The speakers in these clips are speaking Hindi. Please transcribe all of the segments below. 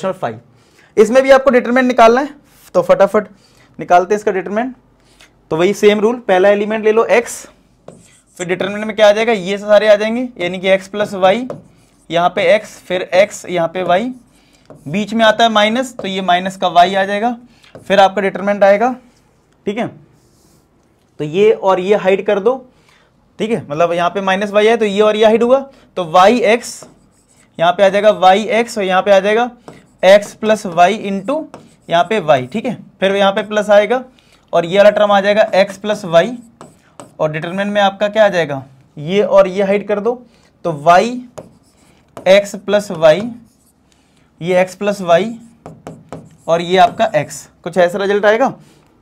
क्वेश्चन फाइव इसमें भी आपको डिटरमेंट निकालना है तो फटाफट निकालते हैं इसका डिटरमेंट तो वही सेम रूल पहला एलिमेंट ले लो एक्स फिर डिटरमेंट में क्या आ जाएगा ये सारे आ जाएंगे यानी कि एक्स प्लस वाई यहाँ पे एक्स फिर एक्स यहाँ पे वाई बीच में आता है माइनस तो ये माइनस का वाई आ जाएगा फिर आपका डिटरमेंट आएगा ठीक है तो ये और ये हाइड कर दो ठीक है मतलब यहाँ पे माइनस वाई है तो ये और ये हाइड हुआ तो वाई एक्स यहाँ पे आ जाएगा वाई एक्स और यहाँ पे आ जाएगा एक्स प्लस वाई इंटू यहाँ पे वाई ठीक है फिर यहाँ पे प्लस आएगा और ये वाला टर्म आ जाएगा एक्स प्लस वाई और डिटर्मिनेंट में आपका क्या आ जाएगा ये और ये हाइड कर दो तो वाई एक्स प्लस वाई ये एक्स प्लस वाई और ये आपका एक्स कुछ ऐसा रिजल्ट आएगा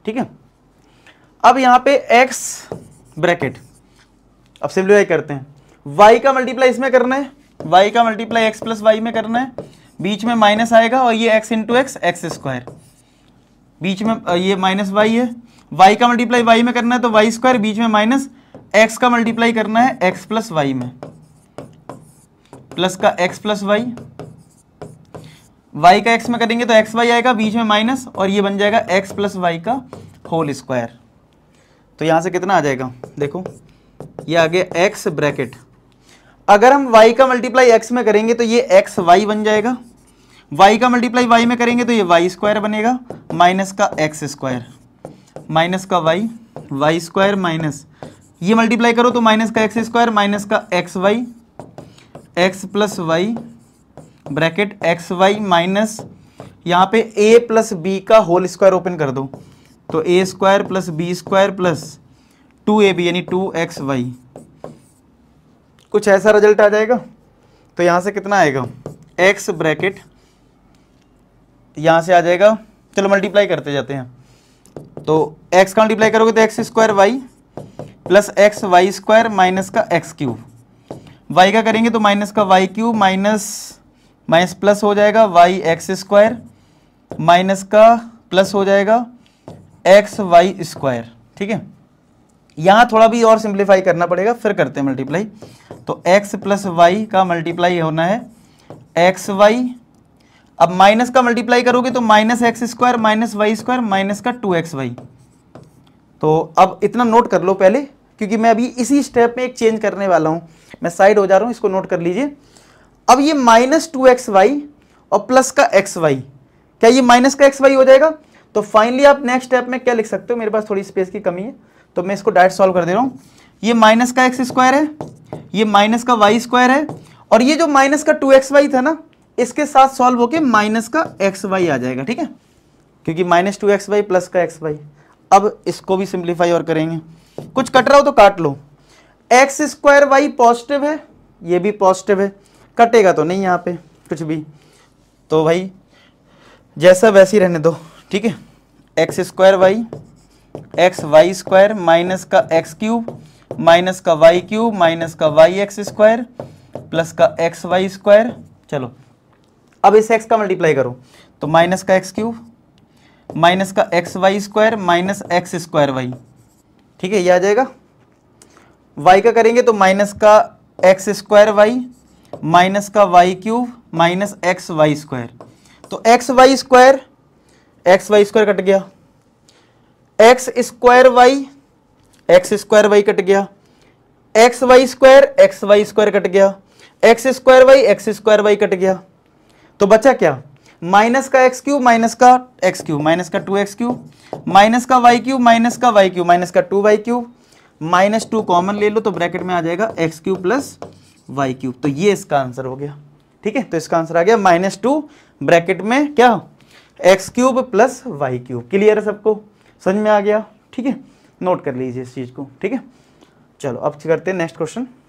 ठीक है अब यहाँ पे एक्स ब्रैकेट अब सिंप्लीफाई करते हैं y का मल्टीप्लाई इसमें करना है y का मल्टीप्लाई x प्लस वाई में करना है बीच में माइनस आएगा और ये x into x x square बीच में ये माइनस वाई है वाई का मल्टीप्लाई वाई में करना है तो वाई स्क्वायर बीच में माइनस एक्स का मल्टीप्लाई करना है एक्स प्लस वाई में प्लस का एक्स प्लस वाई वाई का एक्स में करेंगे तो एक्स वाई आएगा बीच में माइनस और ये बन जाएगा एक्स प्लस वाई का होल स्क्वायर तो यहां से कितना आ जाएगा देखो ये आगे एक्स ब्रैकेट अगर हम y का मल्टीप्लाई x में करेंगे तो ये एक्स वाई बन जाएगा y का मल्टीप्लाई y में करेंगे तो ये वाई स्क्वायर बनेगा माइनस का एक्स स्क्वायर माइनस का y वाई स्क्वायर माइनस ये मल्टीप्लाई करो तो माइनस का एक्स स्क्वायर माइनस का x y x plus y bracket x y minus यहाँ पे ए प्लस बी का होल स्क्वायर ओपन कर दो तो a square plus b square plus two a b यानी टू एक्स वाई कुछ ऐसा रिजल्ट आ जाएगा तो यहाँ से कितना आएगा एक्स ब्रैकेट यहाँ से आ जाएगा चलो मल्टीप्लाई करते जाते हैं तो एक्स का मल्टीप्लाई करोगे तो x square y plus x y square minus का एक्स क्यूब वाई का करेंगे तो माइनस का y cube minus minus plus हो जाएगा वाई एक्स स्क्वायर माइनस का प्लस हो जाएगा एक्स वाई स्क्वायर ठीक है यहां थोड़ा भी और सिंप्लीफाई करना पड़ेगा फिर करते हैं मल्टीप्लाई तो एक्स प्लस वाई का मल्टीप्लाई होना है एक्स वाई अब माइनस का मल्टीप्लाई करोगे तो minus x square minus y square minus का टू एक्स वाई तो अब इतना नोट कर लो पहले क्योंकि मैं अभी इसी स्टेप में एक चेंज करने वाला हूं मैं साइड हो जा रहा हूं इसको नोट कर लीजिए अब ये माइनस टू एक्स वाई और प्लस का एक्स वाई क्या ये माइनस का एक्स वाई हो जाएगा तो फाइनली आप नेक्स्ट स्टेप में क्या लिख सकते हो मेरे पास थोड़ी स्पेस की कमी है तो मैं इसको डायरेक्ट सॉल्व कर दे रहा हूं ये माइनस का एक्स स्क्वायर है ये माइनस का वाई स्क्वायर है और ये जो माइनस का टू एक्स वाई था ना इसके साथ सॉल्व होके माइनस का एक्स वाई आ जाएगा ठीक है क्योंकि minus two x y plus का एक्स वाई अब इसको भी सिंप्लीफाई और करेंगे कुछ कट रहा हो तो काट लो एक्स स्क्वायर वाई पॉजिटिव है ये भी पॉजिटिव है कटेगा तो नहीं यहाँ पे कुछ भी तो भाई जैसा वैसी रहने दो ठीक है x square y x y square minus का एक्स क्यूब माइनस का वाई क्यूब माइनस का वाई एक्स स्क्वायर प्लस का एक्स वाई स्क्वायर चलो अब इस एक्स का मल्टीप्लाई करो तो माइनस का एक्स क्यूब माइनस का x y square minus x square y ठीक है ये आ जाएगा वाई का करेंगे तो माइनस का एक्स स्क्वायर वाई माइनस का y cube minus x y square तो x y square x y square cut गया x square y x square y cut गया x y square x y square cut गया x square y x square y cut गया तो बचा क्या माइनस का एक्स क्यू माइनस का एक्स क्यू माइनस का टू एक्स क्यू माइनस का वाई क्यू माइनस का वाई क्यू माइनस का two y cube minus two common ले लो तो ब्रैकेट में आ जाएगा x cube plus y cube तो ये इसका आंसर हो गया ठीक है तो इसका आंसर आ गया माइनस टू ब्रैकेट में क्या x cube plus y cube clear है सबको समझ में आ गया ठीक है नोट कर लीजिए इस चीज़ को ठीक है चलो अब करते हैं नेक्स्ट क्वेश्चन